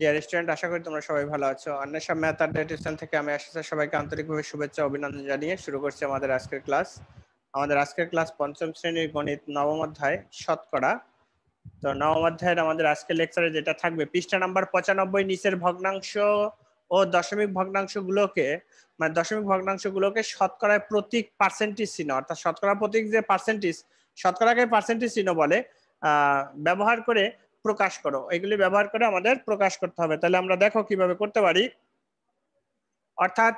Dear student আশা করি তোমরা সবাই ভালো আছো অন্বেষা ম্যাথ আর থেকে আমি আশা স্যার সবাইকে আন্তরিকভাবে শুভেচ্ছা অভিনন্দন জানিয়ে শুরু করছি আমাদের আজকের ক্লাস আমাদের আজকের ক্লাস পঞ্চম শ্রেণীর গণিত নবম অধ্যায় শতকরা তো নবম অধ্যায়ের আমাদের আজকের লেকচারে যেটা থাকবে পৃষ্ঠা নাম্বার পঁচানব্বই নিচের ভগ্নাংশ ও দশমিক ভগ্নাংশগুলোকে মানে দশমিক ভগ্নাংশগুলোকে শতকরায় প্রতীক পার্সেন্টেজ চিহ্ন অর্থাৎ শতকরা প্রতীক যে পার্সেন্টেজ শতকরাকে পার্সেন্টেজ চিহ্ন বলে ব্যবহার করে প্রকাশ করো এগুলি ব্যবহার করে আমাদের প্রকাশ করতে হবে তাহলে আমরা দেখো কিভাবে করতে পারি অর্থাৎ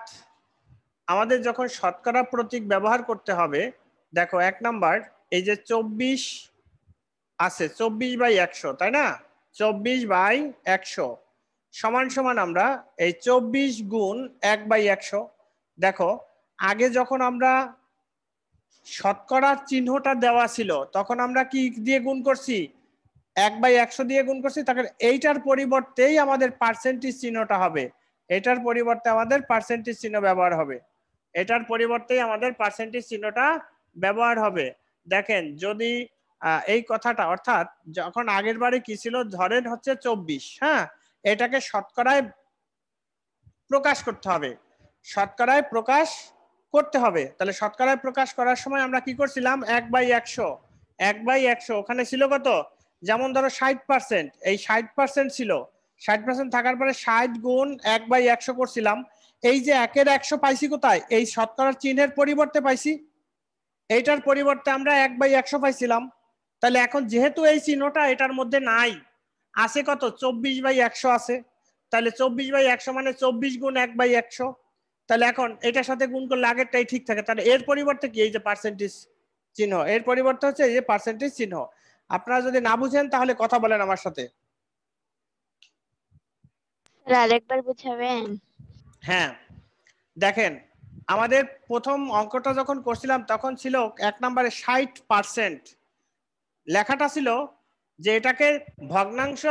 আমাদের যখন শতকরা প্রতীক ব্যবহার করতে হবে দেখো এক নাম্বার এই যে চব্বিশ আছে চব্বিশ বাই একশো তাই না চব্বিশ বাই একশো সমান সমান আমরা এই চব্বিশ গুণ এক বাই একশো দেখো আগে যখন আমরা শতকরার চিহ্নটা দেওয়া ছিল তখন আমরা কি দিয়ে গুণ করছি এক বাই একশো দিয়ে গুণ করছি তাহলে এইটার পরিবর্তেই আমাদের পার্সেন্টেজ চিহ্নটা হবে এটার পরিবর্তে আমাদের পার্সেন্টেজ চিহ্ন ব্যবহার হবে এটার পরিবর্তেই আমাদের পার্সেন্টেজ চিহ্নটা ব্যবহার হবে দেখেন যদি এই কথাটা অর্থাৎ যখন আগের বারে কি ছিল ধরেন হচ্ছে চব্বিশ হ্যাঁ এটাকে শতকরায় প্রকাশ করতে হবে শতকরায় প্রকাশ করতে হবে তাহলে শতকরায় প্রকাশ করার সময় আমরা কি করছিলাম এক বাই একশো এক বাই একশো ওখানে ছিল কত যেমন ধরো ষাট পার্সেন্ট এই ষাট পার্সেন্ট ছিল ষাট পার্সেন্ট থাকার পরে ষাট গুণ এক বাই একশো করছিলাম এই যে একের একশো পাইছি কোথায় এই শতকরার চিহ্নের পরিবর্তে পাইছি এইটার পরিবর্তে আমরা এক বাই একশো পাইছিলাম তাহলে এখন যেহেতু এই চিহ্নটা এটার মধ্যে নাই আছে কত চব্বিশ বাই একশো আছে তাহলে চব্বিশ বাই একশো মানে চব্বিশ গুণ এক বাই একশো তাহলে এখন এটার সাথে গুণ করলে আগেরটাই ঠিক থাকে তাহলে এর পরিবর্তে কি এই যে পার্সেন্টেজ চিহ্ন এর পরিবর্তে হচ্ছে এই যে পার্সেন্টেজ চিহ্ন আপনারা যদি না বুঝেন তাহলে কথা বলেন আমার সাথে আরেকবার বুঝাবেন হ্যাঁ দেখেন আমাদের প্রথম অঙ্কটা যখন করছিলাম তখন ছিল এক নম্বরে ষাট পার্সেন্ট লেখাটা ছিল যে এটাকে ভগ্নাংশ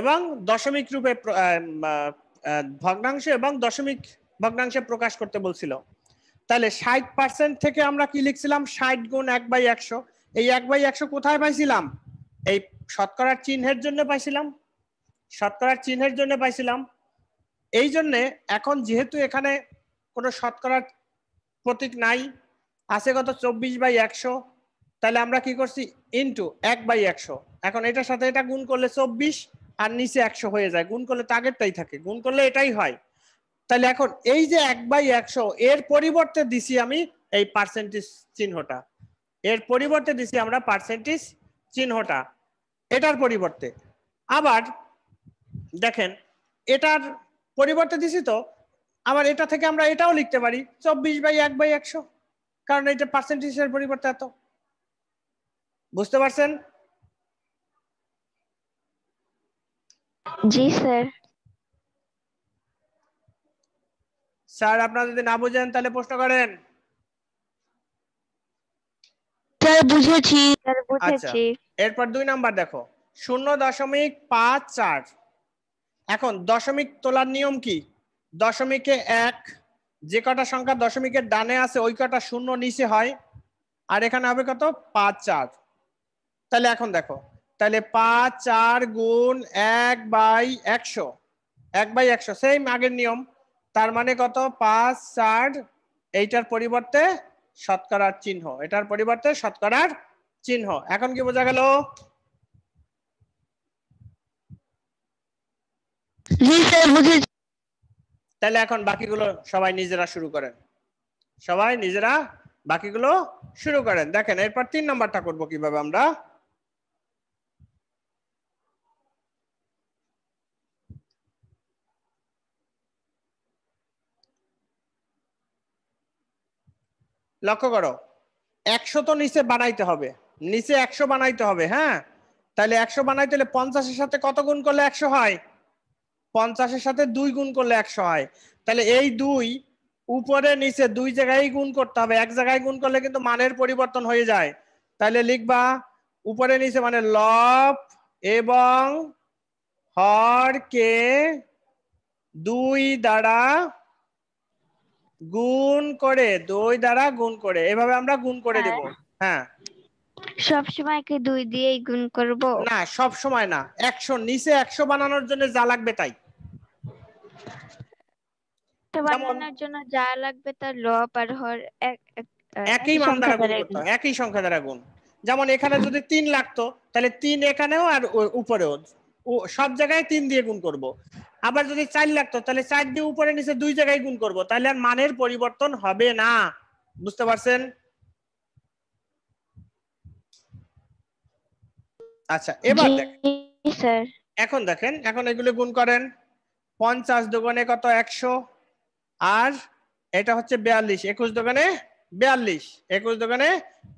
এবং দশমিক রূপে ভগ্নাংশ এবং দশমিক ভগ্নাংশে প্রকাশ করতে বলছিল তাহলে ষাট পার্সেন্ট থেকে আমরা কি লিখছিলাম ষাট গুণ এক বাই একশো এই এক বাই একশো কোথায় পাইছিলাম এই শতকরার চিহ্নের জন্য পাইছিলাম শতকরার চিহ্নের জন্য পাইছিলাম এই জন্যে এখন যেহেতু এখানে কোনো শতকরার প্রতীক নাই আছে কত চব্বিশ বাই একশো তাহলে আমরা কি করছি ইন্টু এক বাই একশো এখন এটার সাথে এটা গুণ করলে চব্বিশ আর নিচে একশো হয়ে যায় গুণ করলে তাগেরটাই থাকে গুণ করলে এটাই হয় তাহলে এখন এই যে এক বাই একশো এর পরিবর্তে দিছি আমি এই পার্সেন্টেজ চিহ্নটা এর পরিবর্তে দিছি আমরা পার্সেন্টেজ চিহ্নটা এটার পরিবর্তে আবার দেখেন এটার পরিবর্তে দিছি তো আবার এটা থেকে আমরা এটাও লিখতে পারি চব্বিশ বাই এক বাই একশো কারণ এটা পার্সেন্টেজের পরিবর্তে এত বুঝতে পারছেন জি স্যার স্যার আপনারা যদি না বুঝেন তাহলে প্রশ্ন করেন স্যার বুঝেছি স্যার আচ্ছা, বুঝেছি এরপর দুই নাম্বার দেখো শূন্য দশমিক পাঁচ চার এখন দশমিক তোলার নিয়ম কি দশমিকে এক যে কটা সংখ্যা দশমিকের ডানে আছে ওই কটা শূন্য নিচে হয় আর এখানে হবে কত পাঁচ চার তাহলে এখন দেখো তাহলে পাঁচ চার গুণ এক বাই একশো এক বাই একশো সেম আগের নিয়ম তার মানে কত পাঁচ চার এইটার পরিবর্তে শতকরার চিহ্ন এটার পরিবর্তে শতকরার চিহ্ন এখন কি বোঝা গেল তাহলে এখন বাকিগুলো সবাই নিজেরা শুরু করেন সবাই নিজেরা বাকিগুলো শুরু করেন দেখেন এরপর তিন নম্বরটা করব কিভাবে আমরা লক্ষ্য করো একশো তো নিচে বানাইতে হবে নিচে একশো বানাইতে হবে হ্যাঁ তাহলে একশো বানাইতে হলে পঞ্চাশের সাথে কত গুণ করলে একশো হয় পঞ্চাশের সাথে দুই গুণ করলে একশো হয় তাহলে এই দুই উপরে নিচে দুই জায়গায় গুণ করতে হবে এক জায়গায় গুণ করলে কিন্তু মানের পরিবর্তন হয়ে যায় তাহলে লিখবা উপরে নিচে মানে লব এবং হরকে দুই দ্বারা গুণ করে দুই দ্বারা গুণ করে এভাবে আমরা গুণ করে হ্যাঁ। দেব হ্যাঁ সব সময় কি দুই দিয়েই গুণ করব না সব সময় না 100 নিচে 100 বানানোর জন্য যা লাগবে তাই তো বানানোর জন্য যা লাগবে তার লব আর হর এক একই মান দ্বারা গুণ করতে একই সংখ্যা দ্বারা গুণ যেমন এখানে যদি 3 লাগতো তাহলে 3 এখানেও আর উপরেও সব জায়গায় তিন দিয়ে গুণ করব। আবার যদি চার লাগতো তাহলে চার দিয়ে উপরে নিচে দুই জায়গায় গুণ করব তাহলে আর মানের পরিবর্তন হবে না বুঝতে পারছেন আচ্ছা এবার দেখেন এখন দেখেন এখন এগুলো গুণ করেন পঞ্চাশ দোকানে কত একশো আর এটা হচ্ছে বিয়াল্লিশ একুশ দোকানে বিয়াল্লিশ একুশ দোকানে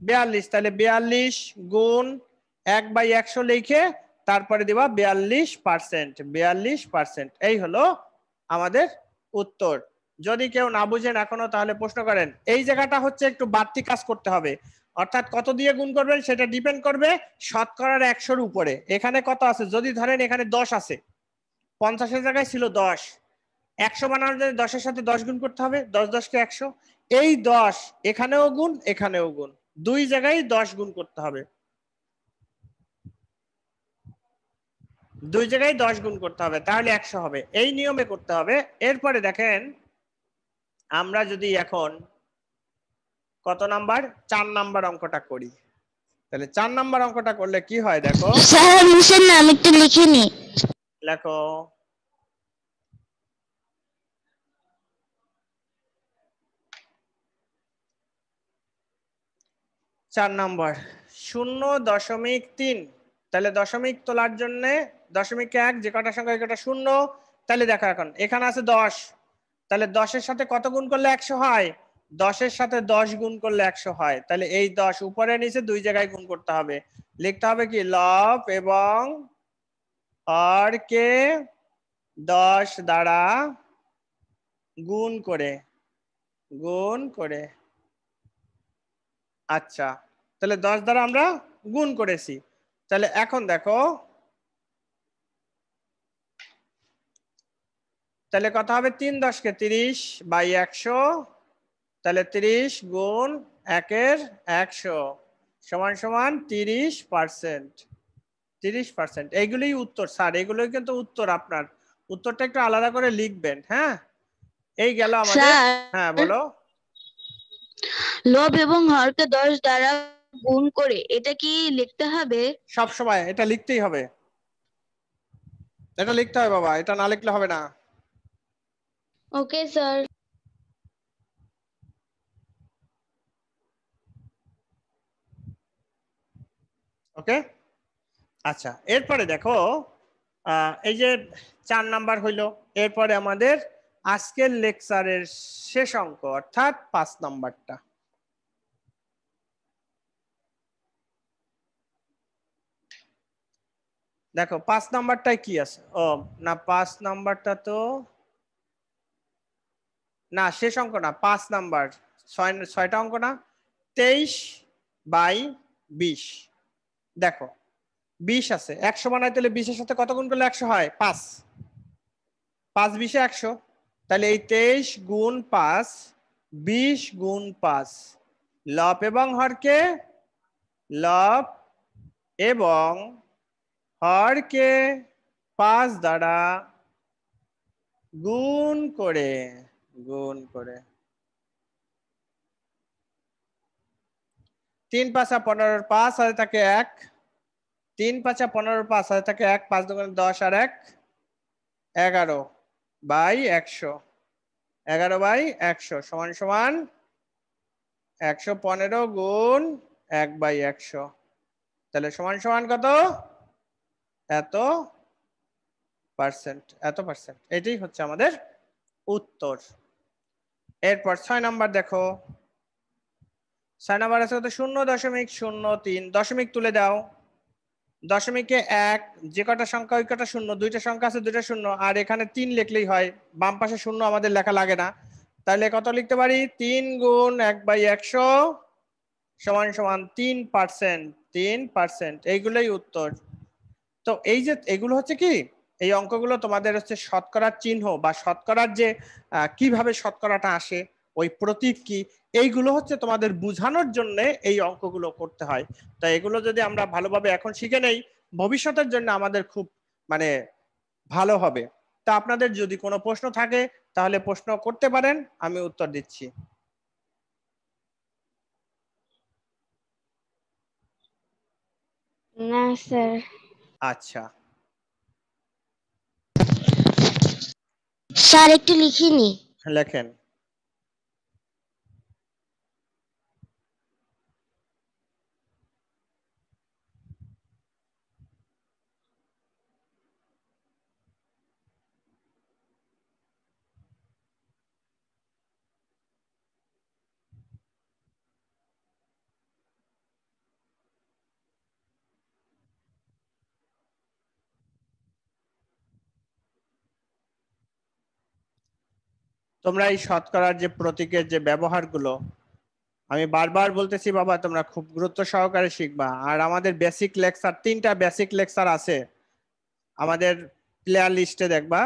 বিয়াল্লিশ তাহলে বিয়াল্লিশ গুণ এক বাই একশো লিখে তারপরে দেবা বিয়াল্লিশ পার্সেন্ট বিয়াল্লিশ পার্সেন্ট এই হলো আমাদের উত্তর যদি কেউ না বুঝেন এখনো তাহলে প্রশ্ন করেন এই জায়গাটা হচ্ছে একটু বাড়তি কাজ করতে হবে অর্থাৎ কত দিয়ে গুণ করবেন সেটা ডিপেন্ড করবে শতকরার একশোর উপরে এখানে কত আছে যদি ধরেন এখানে দশ আছে পঞ্চাশের জায়গায় ছিল দশ একশো বানানোর জন্য দশের সাথে দশ গুণ করতে হবে দশ দশকে একশো এই দশ এখানেও গুণ এখানেও গুণ দুই জায়গায় দশ গুণ করতে হবে দুই জায়গায় দশ গুণ করতে হবে তাহলে একশো হবে এই নিয়মে করতে হবে এরপরে দেখেন আমরা যদি এখন কত নাম্বার চার নাম্বার অঙ্কটা করি তাহলে চার নাম্বার অঙ্কটা করলে কি হয় দেখো আমি একটু লিখে নি লেখো চার নাম্বার শূন্য দশমিক তিন তাহলে দশমিক তোলার জন্যে দশমিক এক যে কটা সংখ্যা কটা শূন্য তাহলে দেখো এখন এখানে আছে দশ তাহলে দশের সাথে কত গুণ করলে একশো হয় দশের সাথে দশ গুণ করলে একশো হয় তাহলে এই দশ উপরে নিচে দুই জায়গায় গুণ করতে হবে লিখতে হবে কি লব এবং আর কে দশ দ্বারা গুণ করে গুণ করে আচ্ছা তাহলে দশ দ্বারা আমরা গুণ করেছি তাহলে এখন দেখো তাহলে কথা হবে তিন দশকে তিরিশ বাই একশো তাহলে তিরিশ গুণ একের একশো সমান সমান তিরিশ পার্সেন্ট তিরিশ পার্সেন্ট এইগুলোই উত্তর স্যার এগুলোই কিন্তু উত্তর আপনার উত্তরটা একটু আলাদা করে লিখবেন হ্যাঁ এই গেল আমাদের হ্যাঁ বলো লোভ এবং হরকে দশ দ্বারা গুণ করে এটা কি লিখতে হবে সব সময় এটা লিখতেই হবে এটা লিখতে হবে বাবা এটা না লিখলে হবে না Okay, sir. ওকে আচ্ছা এরপরে দেখো এই যে চার নাম্বার হইল এরপরে আমাদের আজকের লেকচারের শেষ অঙ্ক অর্থাৎ পাঁচ নাম্বারটা দেখো পাঁচ নাম্বারটায় কি আছে ও না পাঁচ নাম্বারটা তো না শেষ অঙ্ক না পাঁচ নাম্বার ছয় ছয়টা অঙ্ক না তেইশ বাই বিশ দেখো বিশ আছে একশো বানায় তাহলে বিশের সাথে কত গুণ করলে একশো হয় পাঁচ পাঁচ বিশে একশো তাহলে এই তেইশ গুণ পাঁচ বিশ গুণ পাঁচ লপ এবং হরকে লব এবং হরকে পাঁচ দ্বারা গুণ করে গুণ করে তিন পাঁচা পনেরোর পাঁচ আর থাকে এক তিন পাঁচা পনেরো পাঁচ আর থাকে এক পাঁচ দোকানে দশ আর এক এগারো বাই একশো এগারো বাই একশো সমান সমান একশো পনেরো গুণ এক বাই একশো তাহলে সমান সমান কত এত পার্সেন্ট এত পার্সেন্ট এটাই হচ্ছে আমাদের উত্তর এরপর ছয় নাম্বার দেখো ছয় নাম্বার আছে কত শূন্য দশমিক শূন্য তিন দশমিক তুলে দাও দশমিকে এক যে কটা সংখ্যা ওই কটা শূন্য দুইটা সংখ্যা আছে দুইটা শূন্য আর এখানে তিন লিখলেই হয় বাম পাশে শূন্য আমাদের লেখা লাগে না তাহলে কত লিখতে পারি তিন গুণ এক বাই একশো সমান সমান তিন পার্সেন্ট তিন পার্সেন্ট এইগুলোই উত্তর তো এই যে এগুলো হচ্ছে কি এই অঙ্কগুলো তোমাদের হচ্ছে শতকরার চিহ্ন বা শতকরার যে কিভাবে শতকরাটা আসে ওই প্রতীক কি এইগুলো হচ্ছে তোমাদের বোঝানোর জন্য এই অঙ্কগুলো করতে হয় তা এগুলো যদি আমরা ভালোভাবে এখন শিখে নেই ভবিষ্যতের জন্য আমাদের খুব মানে ভালো হবে তা আপনাদের যদি কোনো প্রশ্ন থাকে তাহলে প্রশ্ন করতে পারেন আমি উত্তর দিচ্ছি না স্যার আচ্ছা স্যার একটু লিখিনি হ্যাঁ, লেখেন তোমরা এই শতকরার যে প্রতীকের যে ব্যবহারগুলো আমি বারবার বলতেছি বাবা তোমরা খুব গুরুত্ব সহকারে শিখবা আর আমাদের বেসিক লেকচার তিনটা বেসিক লেকচার আছে আমাদের প্লেয়ার লিস্টে দেখবা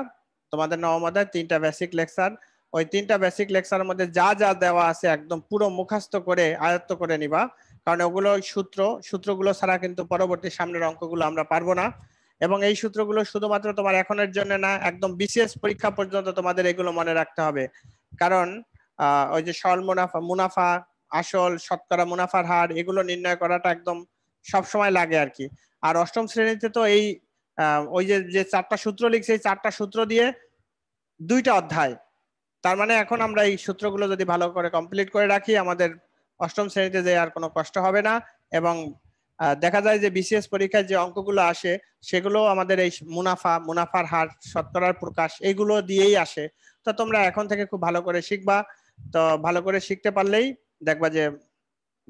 তোমাদের নবমাদার তিনটা বেসিক লেকচার ওই তিনটা বেসিক লেকচারের মধ্যে যা যা দেওয়া আছে একদম পুরো মুখাস্ত করে আয়ত্ত করে নিবা কারণ ওগুলো সূত্র সূত্রগুলো ছাড়া কিন্তু পরবর্তী সামনের অঙ্কগুলো আমরা পারবো না এবং এই সূত্রগুলো শুধুমাত্র তোমার এখনের জন্য না একদম বিশেষ পরীক্ষা পর্যন্ত তোমাদের এগুলো মনে রাখতে হবে কারণ ওই যে সরল মুনাফা মুনাফা আসল শতকরা মুনাফার হার এগুলো নির্ণয় করাটা একদম সবসময় লাগে আর কি আর অষ্টম শ্রেণীতে তো এই ওই যে যে চারটা সূত্র লিখছে এই চারটা সূত্র দিয়ে দুইটা অধ্যায় তার মানে এখন আমরা এই সূত্রগুলো যদি ভালো করে কমপ্লিট করে রাখি আমাদের অষ্টম শ্রেণীতে যে আর কোনো কষ্ট হবে না এবং দেখা যায় যে বিসিএস পরীক্ষায় যে অঙ্কগুলো আসে সেগুলো আমাদের এই মুনাফা মুনাফার হার শতকরার প্রকাশ এইগুলো দিয়েই আসে তো তোমরা এখন থেকে খুব ভালো করে শিখবা তো ভালো করে শিখতে পারলেই দেখবা যে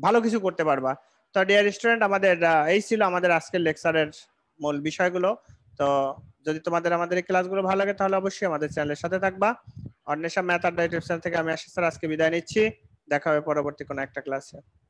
ভালো কিছু করতে পারবা তো ডিয়ার স্টুডেন্ট আমাদের এই ছিল আমাদের আজকের লেকচারের মূল বিষয়গুলো তো যদি তোমাদের আমাদের এই ক্লাসগুলো ভালো লাগে তাহলে অবশ্যই আমাদের চ্যানেলের সাথে থাকবা অন্বেষা ম্যাথ আর ইউটিউব চ্যানেল থেকে আমি আশিস স্যার আজকে বিদায় নিচ্ছি দেখা হবে পরবর্তী কোনো একটা ক্লাসে